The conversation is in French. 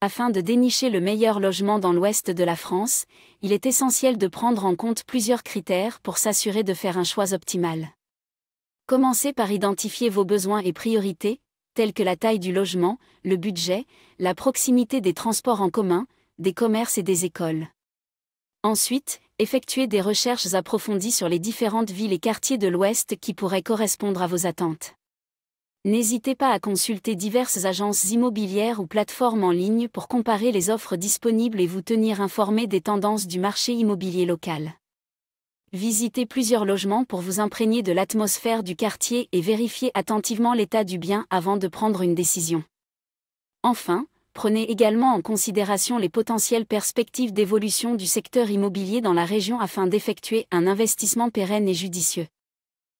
Afin de dénicher le meilleur logement dans l'ouest de la France, il est essentiel de prendre en compte plusieurs critères pour s'assurer de faire un choix optimal. Commencez par identifier vos besoins et priorités, tels que la taille du logement, le budget, la proximité des transports en commun, des commerces et des écoles. Ensuite, effectuez des recherches approfondies sur les différentes villes et quartiers de l'Ouest qui pourraient correspondre à vos attentes. N'hésitez pas à consulter diverses agences immobilières ou plateformes en ligne pour comparer les offres disponibles et vous tenir informé des tendances du marché immobilier local. Visitez plusieurs logements pour vous imprégner de l'atmosphère du quartier et vérifiez attentivement l'état du bien avant de prendre une décision. Enfin, prenez également en considération les potentielles perspectives d'évolution du secteur immobilier dans la région afin d'effectuer un investissement pérenne et judicieux.